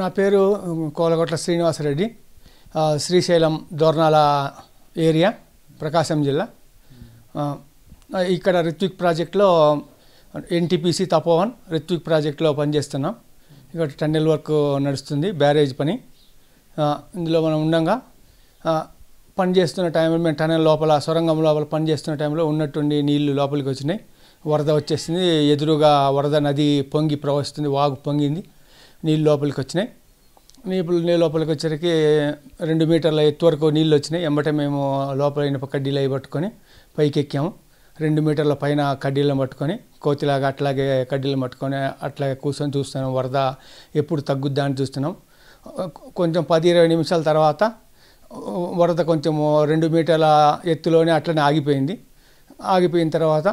నా పేరు కోలగొట్ల శ్రీనివాసరెడ్డి శ్రీశైలం దోర్నాల ఏరియా ప్రకాశం జిల్లా ఇక్కడ రిత్విక్ ప్రాజెక్ట్లో ఎన్టీపీసీ తపోవన్ రిత్విక్ ప్రాజెక్ట్లో పనిచేస్తున్నాం ఇక్కడ టన్నెల్ వర్క్ నడుస్తుంది బ్యారేజ్ పని ఇందులో మనం ఉండగా పనిచేస్తున్న టైంలో మేము టన్నెల్ లోపల సొరంగం లోపల పనిచేస్తున్న టైంలో ఉన్నట్టుండి నీళ్లు లోపలికి వచ్చినాయి వరద వచ్చేసింది ఎదురుగా వరద నది పొంగి ప్రవహిస్తుంది వాగు పొంగింది నీళ్ళు లోపలికి వచ్చినాయి నీళ్ళు నీళ్ళు లోపలికి వచ్చేసరికి రెండు మీటర్ల ఎత్తు వరకు నీళ్ళు వచ్చినాయి ఎంబటే మేము లోపల కడ్డీలు అవి పట్టుకొని పైకి ఎక్కాము రెండు మీటర్ల పైన కడ్డీలను పట్టుకొని కోతిలాగా అట్లాగే కడ్డీలు పట్టుకొని అట్లాగే కూర్చొని చూస్తున్నాం వరద ఎప్పుడు తగ్గుద్దా అని చూస్తున్నాం కొంచెం పది ఇరవై నిమిషాల తర్వాత వరద కొంచెం రెండు మీటర్ల ఎత్తులోనే అట్లనే ఆగిపోయింది ఆగిపోయిన తర్వాత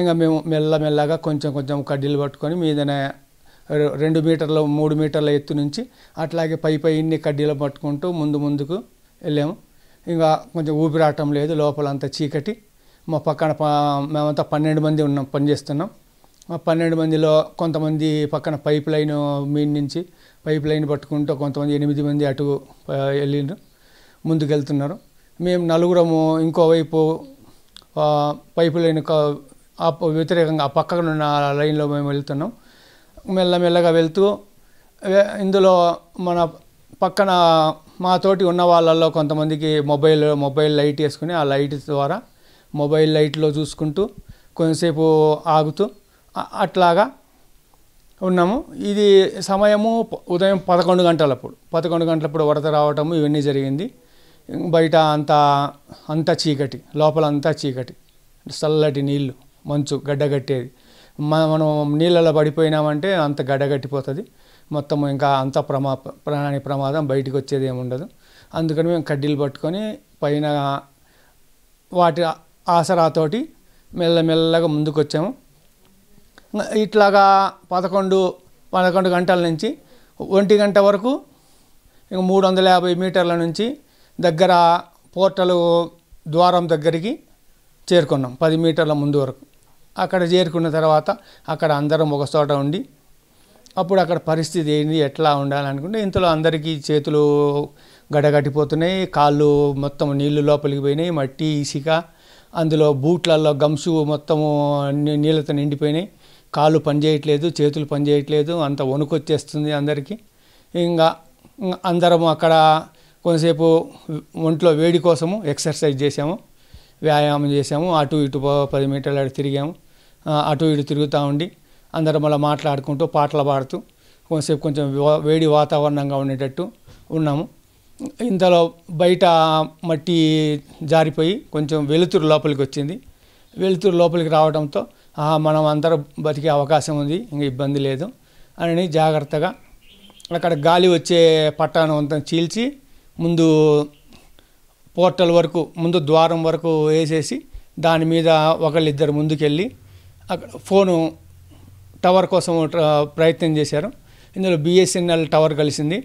ఇంకా మేము మెల్లమెల్లగా కొంచెం కొంచెం కడ్డీలు పట్టుకొని మీదనే రెండు మీటర్ల మూడు మీటర్ల ఎత్తు నుంచి అట్లాగే పై పై ఇన్ని కడ్డీలు పట్టుకుంటూ ముందు ముందుకు వెళ్ళాము ఇంకా కొంచెం ఊపిరాటం లేదు లోపలంతా చీకటి మా పక్కన మేమంతా పన్నెండు మంది ఉన్నాం పనిచేస్తున్నాం మా పన్నెండు మందిలో కొంతమంది పక్కన పైప్ లైన్ మీ నుంచి పైప్ లైన్ పట్టుకుంటూ కొంతమంది ఎనిమిది మంది అటు వెళ్ళిండ్రు ముందుకెళ్తున్నారు మేము నలుగురము ఇంకోవైపు పైపు లైన్ వ్యతిరేకంగా ఆ పక్కన ఉన్న లైన్లో మేము వెళ్తున్నాం మెల్లమెల్లగా వెళ్తూ ఇందులో మన పక్కన మా తోటి ఉన్న వాళ్ళల్లో కొంతమందికి మొబైల్ మొబైల్ లైట్ వేసుకుని ఆ లైట్ ద్వారా మొబైల్ లైట్లో చూసుకుంటూ కొంతసేపు ఆగుతూ అట్లాగా ఉన్నాము ఇది సమయము ఉదయం పదకొండు గంటలప్పుడు పదకొండు గంటలప్పుడు వరద రావటము ఇవన్నీ జరిగింది బయట అంతా అంతా చీకటి లోపల అంతా చీకటి చల్లటి నీళ్ళు మంచు గడ్డగట్టేది మనం నీళ్ళలో పడిపోయినామంటే అంత గడ్డగట్టిపోతుంది మొత్తం ఇంకా అంత ప్రమా ప్రాణి ప్రమాదం బయటకు వచ్చేది ఏమి ఉండదు అందుకని మేము కడ్డీలు పట్టుకొని పైన వాటి ఆసరాతోటి మెల్లమెల్లగా ముందుకు వచ్చాము ఇట్లాగా పదకొండు పదకొండు గంటల నుంచి ఒంటి గంట వరకు ఇంకా మూడు వందల యాభై మీటర్ల నుంచి దగ్గర పోర్టల్ ద్వారం దగ్గరికి చేరుకున్నాం పది మీటర్ల ముందు వరకు అక్కడ చేరుకున్న తర్వాత అక్కడ అందరం ఒక చోట ఉండి అప్పుడు అక్కడ పరిస్థితి ఏంటి ఎట్లా ఉండాలనుకుంటే ఇంతలో అందరికీ చేతులు గడగట్టిపోతున్నాయి కాళ్ళు మొత్తం నీళ్లు లోపలికి పోయినాయి మట్టి ఇసుక అందులో బూట్లలో గమ్సు మొత్తము నీళ్ళతో నిండిపోయినాయి కాళ్ళు పనిచేయట్లేదు చేతులు పనిచేయట్లేదు అంత వణుకొచ్చేస్తుంది అందరికీ ఇంకా అందరం అక్కడ కొంతసేపు ఒంట్లో వేడి కోసము ఎక్సర్సైజ్ చేసాము వ్యాయామం చేసాము అటు ఇటు పది మీటర్లు అటు తిరిగాము అటు ఇటు తిరుగుతూ ఉండి అందరం మళ్ళీ మాట్లాడుకుంటూ పాటలు పాడుతూ కొంచెంసేపు కొంచెం వేడి వాతావరణంగా ఉండేటట్టు ఉన్నాము ఇంతలో బయట మట్టి జారిపోయి కొంచెం వెలుతురు లోపలికి వచ్చింది వెలుతురు లోపలికి రావడంతో మనం అందరం బతికే అవకాశం ఉంది ఇంకా ఇబ్బంది లేదు అని జాగ్రత్తగా అక్కడ గాలి వచ్చే పట్టాను అంతా చీల్చి ముందు పోర్టల్ వరకు ముందు ద్వారం వరకు వేసేసి దాని మీద ఒకళ్ళిద్దరు ముందుకెళ్ళి అక్కడ ఫోను టవర్ కోసం ప్రయత్నం చేశారు ఇందులో బిఎస్ఎన్ఎల్ టవర్ కలిసింది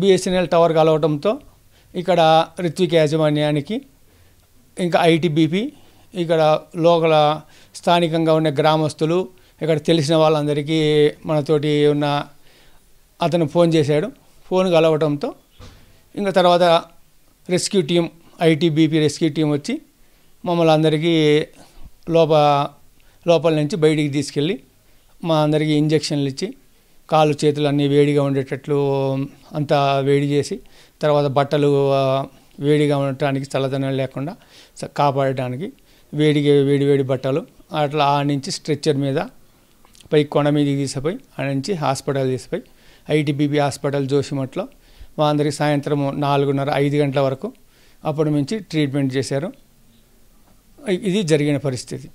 బిఎస్ఎన్ఎల్ టవర్ కలవడంతో ఇక్కడ రిత్విక్ యాజమాన్యానికి ఇంకా ఐటీబీపీ ఇక్కడ లోకల స్థానికంగా ఉన్న గ్రామస్తులు ఇక్కడ తెలిసిన వాళ్ళందరికీ మనతోటి ఉన్న అతను ఫోన్ చేశాడు ఫోన్ కలవటంతో ఇంకా తర్వాత rescue team ITBP rescue team వచ్చి మమ్మల్ని అందరికీ లోప లోపల నుంచి బయటికి తీసుకెళ్ళి మా అందరికీ ఇంజక్షన్లు ఇచ్చి కాళ్ళు చేతులు అన్నీ వేడిగా ఉండేటట్లు అంతా వేడి చేసి తర్వాత బట్టలు వేడిగా ఉండటానికి చల్లదనం లేకుండా కాపాడటానికి వేడిగా వేడి వేడి బట్టలు అట్లా ఆ నుంచి స్ట్రెచ్చర్ మీద పై కొండ మీదకి తీసిపోయి ఆ నుంచి హాస్పిటల్ తీసిపోయి ఐటీబీపీ హాస్పిటల్ జోషిమట్లో వాళ్ళందరికీ సాయంత్రం నాలుగున్నర ఐదు గంటల వరకు అప్పటి నుంచి ట్రీట్మెంట్ చేశారు ఇది జరిగిన పరిస్థితి